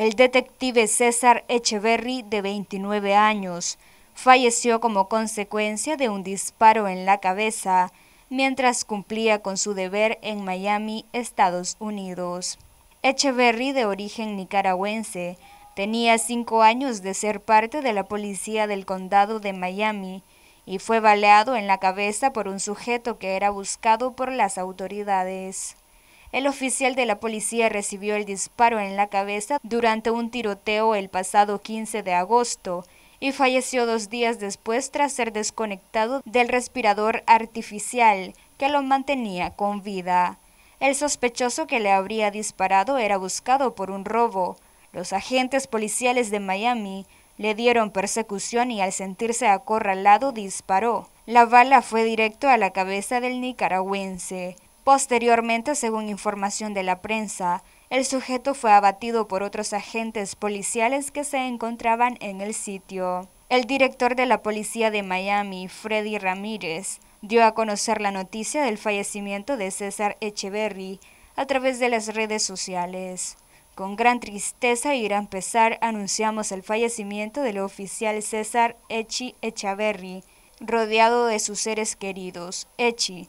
el detective César Echeverry, de 29 años, falleció como consecuencia de un disparo en la cabeza mientras cumplía con su deber en Miami, Estados Unidos. Echeverry, de origen nicaragüense, tenía cinco años de ser parte de la policía del condado de Miami y fue baleado en la cabeza por un sujeto que era buscado por las autoridades. El oficial de la policía recibió el disparo en la cabeza durante un tiroteo el pasado 15 de agosto y falleció dos días después tras ser desconectado del respirador artificial que lo mantenía con vida. El sospechoso que le habría disparado era buscado por un robo. Los agentes policiales de Miami le dieron persecución y al sentirse acorralado disparó. La bala fue directo a la cabeza del nicaragüense. Posteriormente, según información de la prensa, el sujeto fue abatido por otros agentes policiales que se encontraban en el sitio. El director de la policía de Miami, Freddy Ramírez, dio a conocer la noticia del fallecimiento de César Echeverry a través de las redes sociales. Con gran tristeza y gran pesar anunciamos el fallecimiento del oficial César Echi Echeverry, rodeado de sus seres queridos. Echi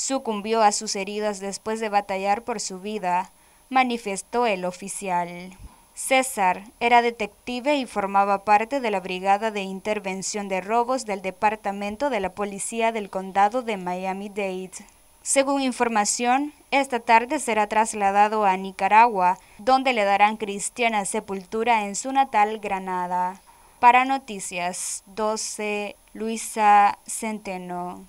sucumbió a sus heridas después de batallar por su vida, manifestó el oficial. César era detective y formaba parte de la Brigada de Intervención de Robos del Departamento de la Policía del Condado de Miami-Dade. Según información, esta tarde será trasladado a Nicaragua, donde le darán cristiana sepultura en su natal Granada. Para Noticias 12, Luisa Centeno.